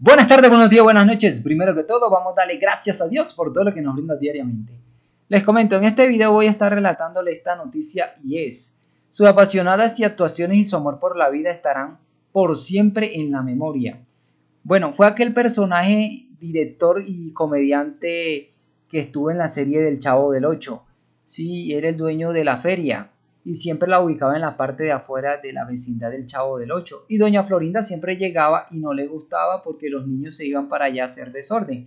Buenas tardes, buenos días, buenas noches. Primero que todo, vamos a darle gracias a Dios por todo lo que nos brinda diariamente. Les comento, en este video voy a estar relatándole esta noticia y es, sus apasionadas y actuaciones y su amor por la vida estarán por siempre en la memoria. Bueno, fue aquel personaje, director y comediante que estuvo en la serie del Chavo del Ocho. Sí, era el dueño de la feria y siempre la ubicaba en la parte de afuera de la vecindad del Chavo del Ocho. Y doña Florinda siempre llegaba y no le gustaba porque los niños se iban para allá a hacer desorden.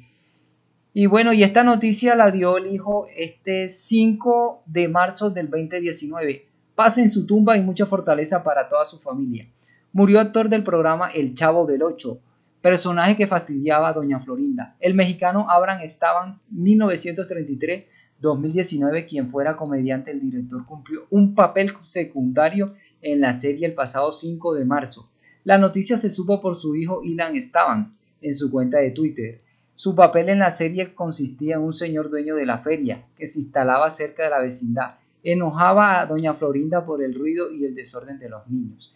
Y bueno, y esta noticia la dio el hijo este 5 de marzo del 2019. Paz en su tumba y mucha fortaleza para toda su familia. Murió actor del programa El Chavo del Ocho, personaje que fastidiaba a Doña Florinda. El mexicano Abraham Stavans, 1933 2019, quien fuera comediante, el director cumplió un papel secundario en la serie el pasado 5 de marzo. La noticia se supo por su hijo Ilan Stavans en su cuenta de Twitter. Su papel en la serie consistía en un señor dueño de la feria que se instalaba cerca de la vecindad. Enojaba a doña Florinda por el ruido y el desorden de los niños.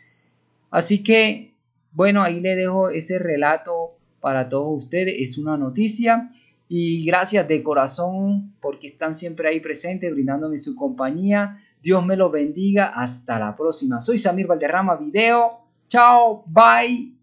Así que, bueno, ahí le dejo ese relato para todos ustedes. Es una noticia y gracias de corazón porque están siempre ahí presentes, brindándome su compañía. Dios me lo bendiga. Hasta la próxima. Soy Samir Valderrama Video. Chao. Bye.